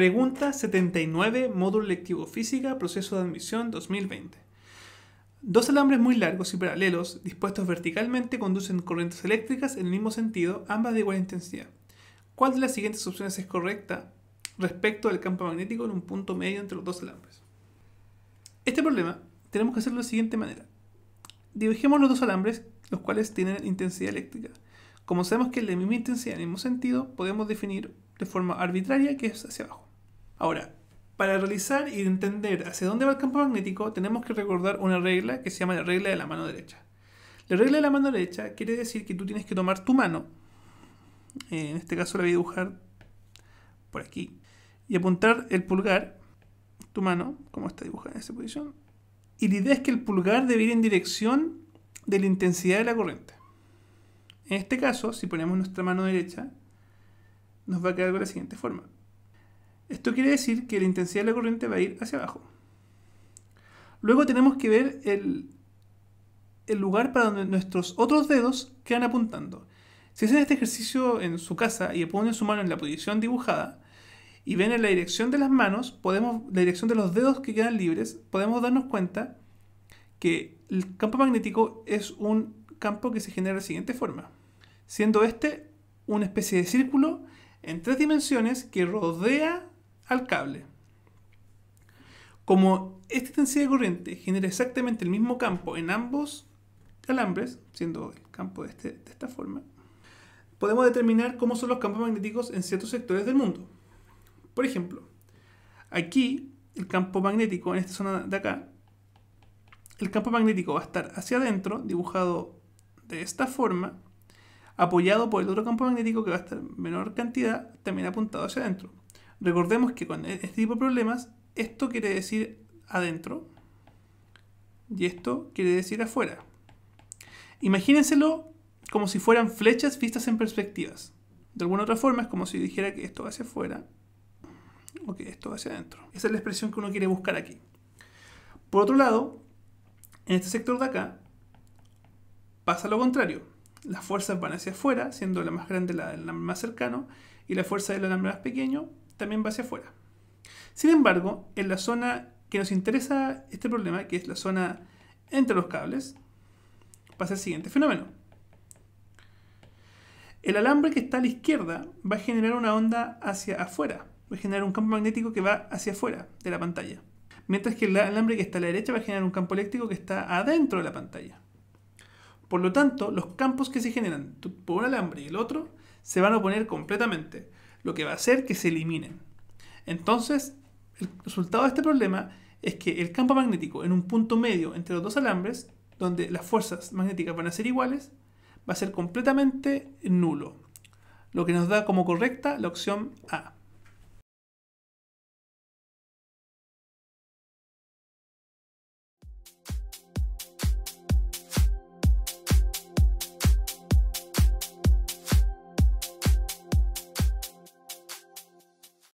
Pregunta 79, módulo lectivo física, proceso de admisión 2020. Dos alambres muy largos y paralelos, dispuestos verticalmente, conducen corrientes eléctricas en el mismo sentido, ambas de igual intensidad. ¿Cuál de las siguientes opciones es correcta respecto al campo magnético en un punto medio entre los dos alambres? Este problema tenemos que hacerlo de la siguiente manera. Dirigimos los dos alambres, los cuales tienen intensidad eléctrica. Como sabemos que es la misma intensidad en el mismo sentido, podemos definir de forma arbitraria que es hacia abajo. Ahora, para realizar y entender hacia dónde va el campo magnético, tenemos que recordar una regla que se llama la regla de la mano derecha. La regla de la mano derecha quiere decir que tú tienes que tomar tu mano, eh, en este caso la voy a dibujar por aquí, y apuntar el pulgar, tu mano, como está dibujada en esta posición, y la idea es que el pulgar debe ir en dirección de la intensidad de la corriente. En este caso, si ponemos nuestra mano derecha, nos va a quedar de la siguiente forma. Esto quiere decir que la intensidad de la corriente va a ir hacia abajo. Luego tenemos que ver el, el lugar para donde nuestros otros dedos quedan apuntando. Si hacen este ejercicio en su casa y ponen su mano en la posición dibujada y ven en la dirección de las manos, podemos, la dirección de los dedos que quedan libres, podemos darnos cuenta que el campo magnético es un campo que se genera de la siguiente forma, siendo este una especie de círculo en tres dimensiones que rodea al cable. Como esta intensidad de corriente genera exactamente el mismo campo en ambos alambres, siendo el campo de, este, de esta forma, podemos determinar cómo son los campos magnéticos en ciertos sectores del mundo. Por ejemplo, aquí el campo magnético en esta zona de acá, el campo magnético va a estar hacia adentro, dibujado de esta forma, apoyado por el otro campo magnético que va a estar en menor cantidad, también apuntado hacia adentro. Recordemos que con e-, este tipo de problemas, esto quiere decir adentro y esto quiere decir afuera. Imagínenselo como si fueran flechas vistas en perspectivas. De alguna otra forma es como si dijera que esto va hacia afuera o que esto va hacia adentro. Esa es la expresión que uno quiere buscar aquí. Por otro lado, en este sector de acá pasa lo contrario. Las fuerzas van hacia afuera, siendo la más grande la del alambre más cercano y la fuerza del alambre más pequeño también va hacia afuera. Sin embargo, en la zona que nos interesa este problema, que es la zona entre los cables, pasa el siguiente fenómeno. El alambre que está a la izquierda va a generar una onda hacia afuera, va a generar un campo magnético que va hacia afuera de la pantalla, mientras que el alambre que está a la derecha va a generar un campo eléctrico que está adentro de la pantalla. Por lo tanto, los campos que se generan por un alambre y el otro se van a oponer completamente lo que va a hacer que se eliminen. Entonces, el resultado de este problema es que el campo magnético en un punto medio entre los dos alambres, donde las fuerzas magnéticas van a ser iguales, va a ser completamente nulo, lo que nos da como correcta la opción A.